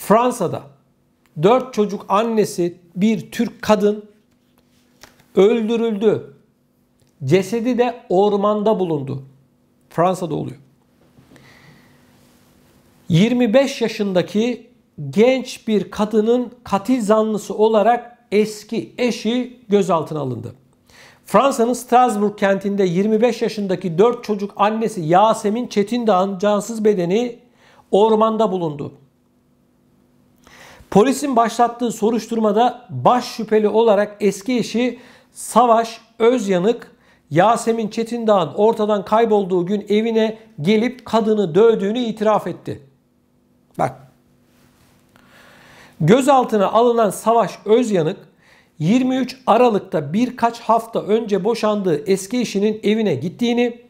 Fransa'da dört çocuk annesi bir Türk kadın öldürüldü. Cesedi de ormanda bulundu. Fransa'da oluyor. 25 yaşındaki genç bir kadının katil zanlısı olarak eski eşi gözaltına alındı. Fransa'nın Strasbourg kentinde 25 yaşındaki 4 çocuk annesi Yasemin Çetindağ'ın cansız bedeni ormanda bulundu. Polisin başlattığı soruşturmada baş şüpheli olarak eski eşi Savaş Özyanık Yasemin Çetindağ'ın ortadan kaybolduğu gün evine gelip kadını dövdüğünü itiraf etti. Bak. Gözaltına alınan Savaş Özyanık 23 Aralık'ta birkaç hafta önce boşandığı eski eşinin evine gittiğini,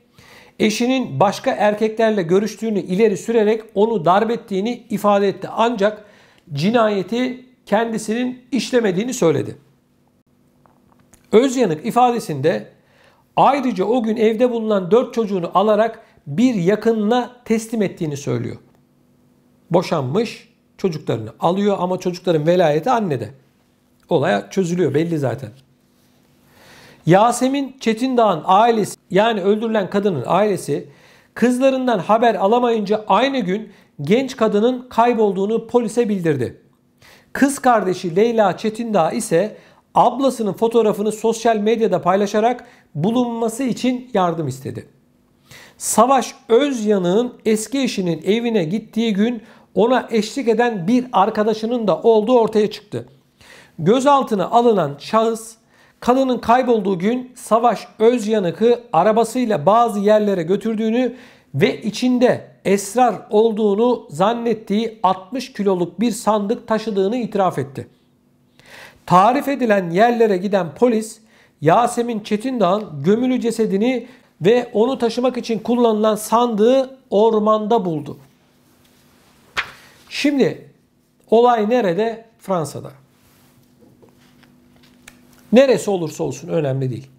eşinin başka erkeklerle görüştüğünü ileri sürerek onu darbettiğini ifade etti. Ancak cinayeti kendisinin işlemediğini söyledi. Özyanık ifadesinde ayrıca o gün evde bulunan dört çocuğunu alarak bir yakınına teslim ettiğini söylüyor. Boşanmış çocuklarını alıyor ama çocukların velayeti annede. Olaya çözülüyor belli zaten. Yasemin Çetindağ'ın ailesi yani öldürülen kadının ailesi Kızlarından haber alamayınca aynı gün genç kadının kaybolduğunu polise bildirdi. Kız kardeşi Leyla Çetindağ ise ablasının fotoğrafını sosyal medyada paylaşarak bulunması için yardım istedi. Savaş Özyanık'ın eski eşinin evine gittiği gün ona eşlik eden bir arkadaşının da olduğu ortaya çıktı. Gözaltına alınan şahıs Kadının kaybolduğu gün Savaş Özyanık'ı arabasıyla bazı yerlere götürdüğünü ve içinde esrar olduğunu zannettiği 60 kiloluk bir sandık taşıdığını itiraf etti. Tarif edilen yerlere giden polis Yasemin Çetindağ'ın gömülü cesedini ve onu taşımak için kullanılan sandığı ormanda buldu. Şimdi olay nerede? Fransa'da. Neresi olursa olsun önemli değil.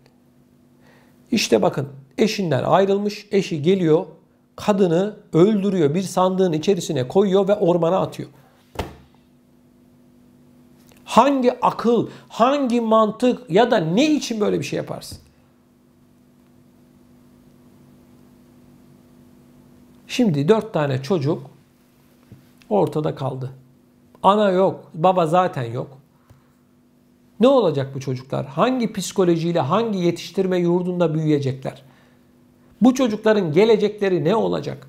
İşte bakın eşinden ayrılmış, eşi geliyor, kadını öldürüyor, bir sandığın içerisine koyuyor ve ormana atıyor. Hangi akıl, hangi mantık ya da ne için böyle bir şey yaparsın? Şimdi dört tane çocuk ortada kaldı. Ana yok, baba zaten yok. Ne olacak bu çocuklar? Hangi psikolojiyle, hangi yetiştirme yurdunda büyüyecekler? Bu çocukların gelecekleri ne olacak?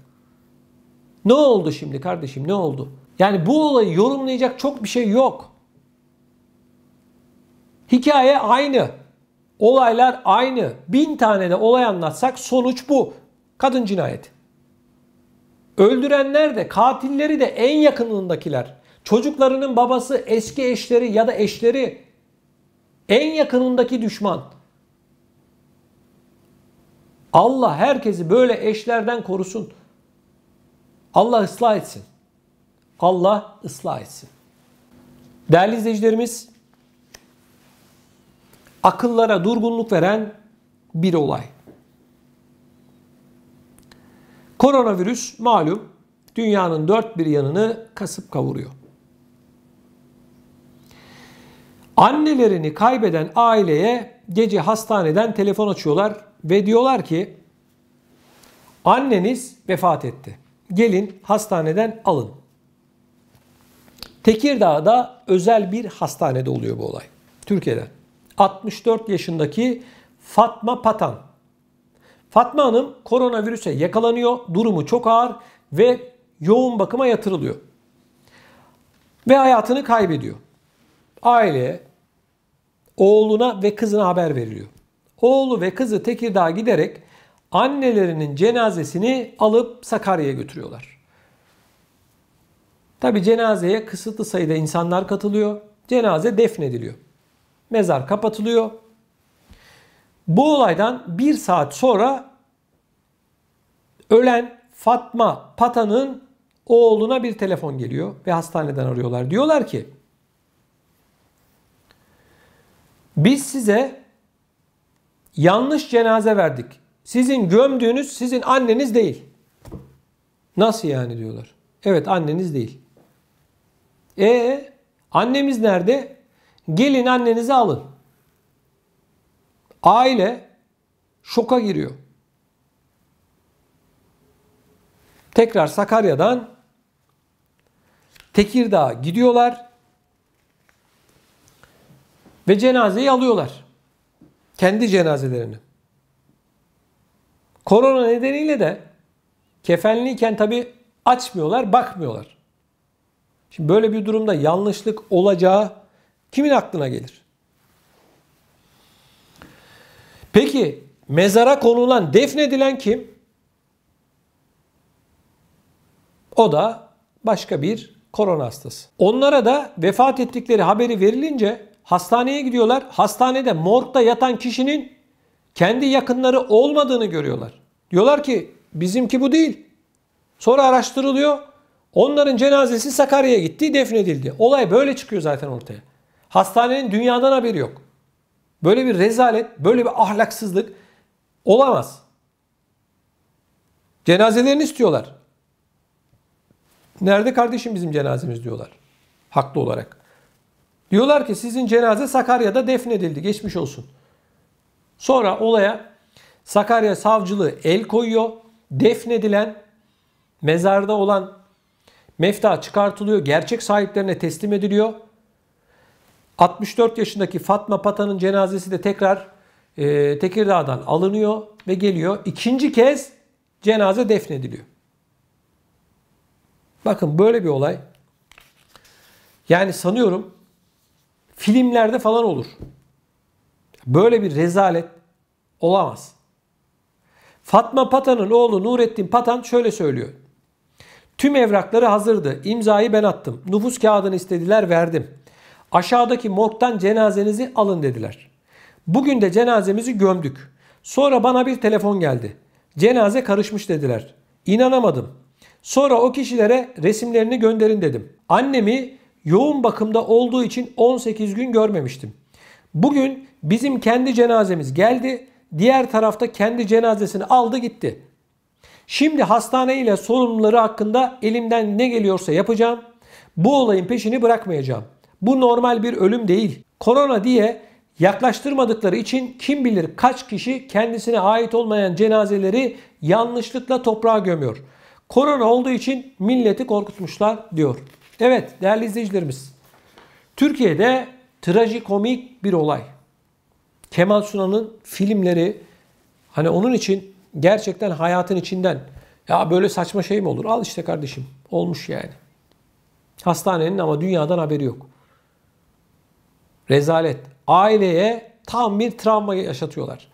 Ne oldu şimdi kardeşim? Ne oldu? Yani bu olayı yorumlayacak çok bir şey yok. Hikaye aynı. Olaylar aynı. Bin tane de olay anlatsak sonuç bu. Kadın cinayeti. Öldürenler de katilleri de en yakınındakiler. Çocuklarının babası, eski eşleri ya da eşleri en yakınındaki düşman. Allah herkesi böyle eşlerden korusun. Allah ıslah etsin. Allah ıslah etsin. Değerli izleyicilerimiz, akıllara durgunluk veren bir olay. Koronavirüs malum dünyanın dört bir yanını kasıp kavuruyor. Annelerini kaybeden aileye gece hastaneden telefon açıyorlar ve diyorlar ki anneniz vefat etti. Gelin hastaneden alın. Tekirdağ'da özel bir hastanede oluyor bu olay. Türkiye'den. 64 yaşındaki Fatma Patan. Fatma Hanım koronavirüse yakalanıyor. Durumu çok ağır ve yoğun bakıma yatırılıyor. Ve hayatını kaybediyor. Aile, oğluna ve kızına haber veriliyor. Oğlu ve kızı Tekirdağ'a giderek annelerinin cenazesini alıp Sakarya'ya götürüyorlar. Tabi cenazeye kısıtlı sayıda insanlar katılıyor. Cenaze defnediliyor. Mezar kapatılıyor. Bu olaydan bir saat sonra ölen Fatma Pata'nın oğluna bir telefon geliyor ve hastaneden arıyorlar. Diyorlar ki Biz size yanlış cenaze verdik. Sizin gömdüğünüz sizin anneniz değil. Nasıl yani diyorlar. Evet anneniz değil. E annemiz nerede? Gelin annenizi alın. Aile şoka giriyor. Tekrar Sakarya'dan Tekirdağ'a gidiyorlar. Ve cenazeyi alıyorlar. Kendi cenazelerini. Korona nedeniyle de kefenliyken tabi açmıyorlar, bakmıyorlar. Şimdi böyle bir durumda yanlışlık olacağı kimin aklına gelir? Peki mezara konulan, defnedilen kim? O da başka bir korona hastası. Onlara da vefat ettikleri haberi verilince hastaneye gidiyorlar. Hastanede morgda yatan kişinin kendi yakınları olmadığını görüyorlar. Diyorlar ki bizimki bu değil. Sonra araştırılıyor. Onların cenazesi Sakarya'ya gitti, defnedildi. Olay böyle çıkıyor zaten ortaya. Hastanenin dünyadan haberi yok. Böyle bir rezalet, böyle bir ahlaksızlık olamaz. Cenazelerini istiyorlar. Nerede kardeşim bizim cenazemiz diyorlar. Haklı olarak. Diyorlar ki sizin cenaze Sakarya'da defnedildi. Geçmiş olsun. Sonra olaya Sakarya savcılığı el koyuyor. Defnedilen mezarda olan mefta çıkartılıyor. Gerçek sahiplerine teslim ediliyor. 64 yaşındaki Fatma Pata'nın cenazesi de tekrar e, Tekirdağ'dan alınıyor ve geliyor. İkinci kez cenaze defnediliyor. Bakın böyle bir olay. Yani sanıyorum filmlerde falan olur. Böyle bir rezalet olamaz. Fatma Patan'ın oğlu Nurettin Patan şöyle söylüyor. Tüm evrakları hazırdı. İmzayı ben attım. Nüfus kağıdını istediler verdim. Aşağıdaki morgdan cenazenizi alın dediler. Bugün de cenazemizi gömdük. Sonra bana bir telefon geldi. Cenaze karışmış dediler. İnanamadım. Sonra o kişilere resimlerini gönderin dedim. Annemi yoğun bakımda olduğu için 18 gün görmemiştim. Bugün bizim kendi cenazemiz geldi. Diğer tarafta kendi cenazesini aldı gitti. Şimdi hastane ile sorumluları hakkında elimden ne geliyorsa yapacağım. Bu olayın peşini bırakmayacağım. Bu normal bir ölüm değil. Korona diye yaklaştırmadıkları için kim bilir kaç kişi kendisine ait olmayan cenazeleri yanlışlıkla toprağa gömüyor. Korona olduğu için milleti korkutmuşlar diyor. Evet değerli izleyicilerimiz. Türkiye'de trajikomik bir olay. Kemal Sunal'ın filmleri hani onun için gerçekten hayatın içinden ya böyle saçma şey mi olur? Al işte kardeşim. Olmuş yani. Hastanenin ama dünyadan haberi yok. Rezalet. Aileye tam bir travma yaşatıyorlar.